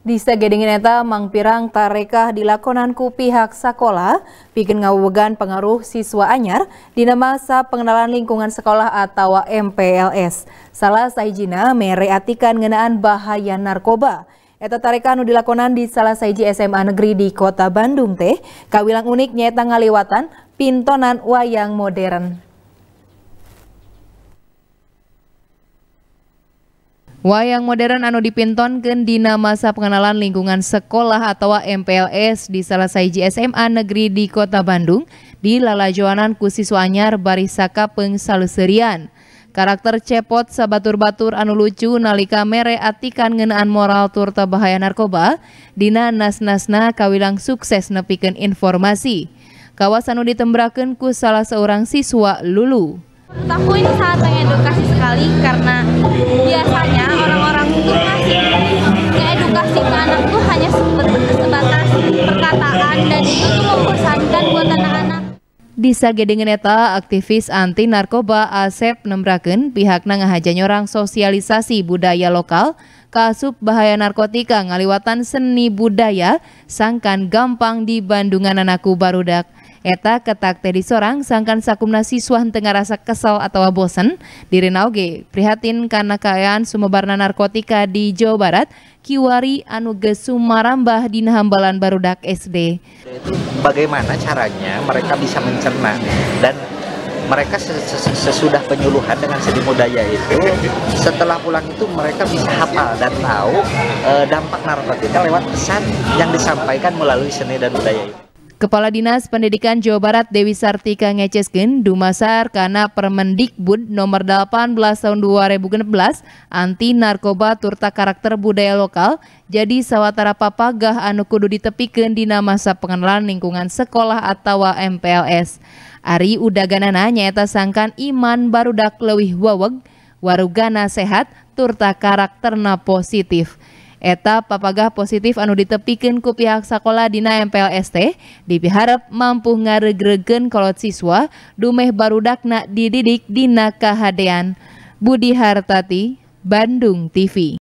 Di sagedingin eta mangpirang tarekah dilakonanku pihak sekolah, bikin ngawegan pengaruh siswa anyar di nama pengenalan lingkungan sekolah atau MPLS. Salah sahijina mere atikan ngenaan bahaya narkoba. Eta tarekah nu dilakonan di salah sahiji SMA negeri di kota Bandung teh, kawilang uniknya nyeta ngaliwatan pintonan wayang modern. Wayang modern anu dipinton dina masa pengenalan lingkungan sekolah atau MPLS di salah saiji SMA negeri di Kota Bandung di lalajuanan ku siswa anyar barisaka pengsaluserian. Karakter cepot sabatur-batur anu lucu nalika mere atikan ngenaan moral turta bahaya narkoba dina nas-nasna kawilang sukses nepikan informasi. Kawasan anu ditembrakan ku salah seorang siswa Lulu. Tahu ini saat mengedukasi Di dengan eta aktivis anti narkoba Asep nembraken pihakna ngahaja nyorang sosialisasi budaya lokal kasub bahaya narkotika ngaliwatan seni budaya sangkan gampang di Bandungan anakku barudak. Eta ketak teh sorang sangkan sakumna siswa tengah rasa kesal atau bosan dirina oge prihatin karena kaayaan sumebarna narkotika di Jawa Barat kiwari anu sumarambah di hambalan barudak SD. bagaimana caranya mereka bisa mencerna dan mereka sesudah penyuluhan dengan seni budaya itu setelah pulang itu mereka bisa hafal dan tahu eh, dampak narkotika lewat pesan yang disampaikan melalui seni dan budaya itu. Kepala Dinas Pendidikan Jawa Barat Dewi Sartika Ngeceskin, dumasar karena Permendikbud nomor 18 tahun 2016 anti narkoba turta karakter budaya lokal jadi sawatara papagah anu kudu ditepikeun dina masa pengenalan lingkungan sekolah atau MPLS. Ari udaganana nyaeta sangkan iman barudak leuwih waweg warugana sehat turta karakterna positif. Eta papagah positif anu ditepikan ku pihak sekolah Dina MPLST dipiharap mampu ngaregregen kolot siswa dumeh nak dididik Dina Kahadean Budi Hartati, Bandung TV